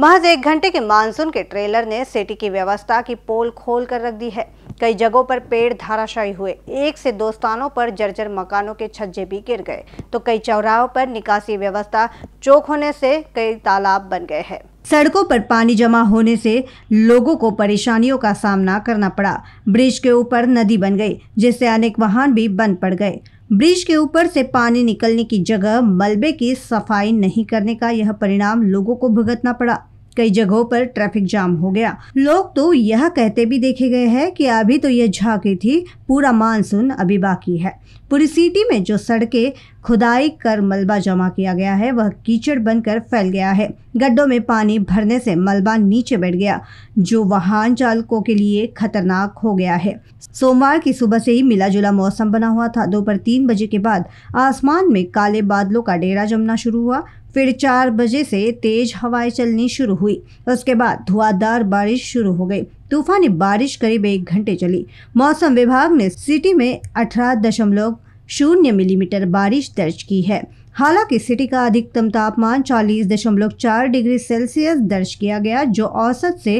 महज एक घंटे के मानसून के ट्रेलर ने सिटी की व्यवस्था की पोल खोल कर रख दी है कई जगहों पर पेड़ धाराशाही हुए एक से दो स्थानों पर जर्जर मकानों के छज्जे भी गिर गए तो कई चौराहों पर निकासी व्यवस्था चौक होने से कई तालाब बन गए हैं सड़कों पर पानी जमा होने से लोगों को परेशानियों का सामना करना पड़ा ब्रिज के ऊपर नदी बन गई जिससे अनेक वाहन भी बंद पड़ गए ब्रिज के ऊपर से पानी निकलने की जगह मलबे की सफाई नहीं करने का यह परिणाम लोगों को भुगतना पड़ा कई जगहों पर ट्रैफिक जाम हो गया लोग तो यह कहते भी देखे गए हैं कि अभी तो यह झाकी थी पूरा मानसून अभी बाकी है पूरी सिटी में जो सड़कें खुदाई कर मलबा जमा किया गया है वह कीचड़ बनकर फैल गया है गड्ढों में पानी भरने से मलबा नीचे बैठ गया जो वाहन चालकों के लिए खतरनाक हो गया है सोमवार की सुबह से ही मिला जुला मौसम बना हुआ था दोपहर तीन बजे के बाद आसमान में काले बादलों का डेरा जमना शुरू हुआ फिर चार बजे से तेज हवाएं चलनी शुरू हुई उसके बाद धुआंधार बारिश शुरू हो गई तूफानी बारिश करीब एक घंटे चली मौसम विभाग ने सिटी में अठारह दशमलव शून्य मिलीमीटर बारिश दर्ज की है हालांकि सिटी का अधिकतम तापमान 40.4 डिग्री सेल्सियस दर्ज किया गया जो औसत से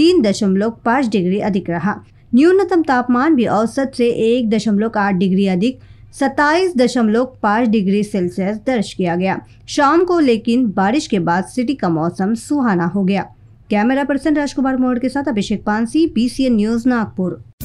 3.5 डिग्री अधिक रहा न्यूनतम तापमान भी औसत से 1.8 डिग्री अधिक 27.5 डिग्री सेल्सियस दर्ज किया गया शाम को लेकिन बारिश के बाद सिटी का मौसम सुहाना हो गया कैमरा पर्सन राजकुमार मोड़ के साथ अभिषेक पानसी पी न्यूज नागपुर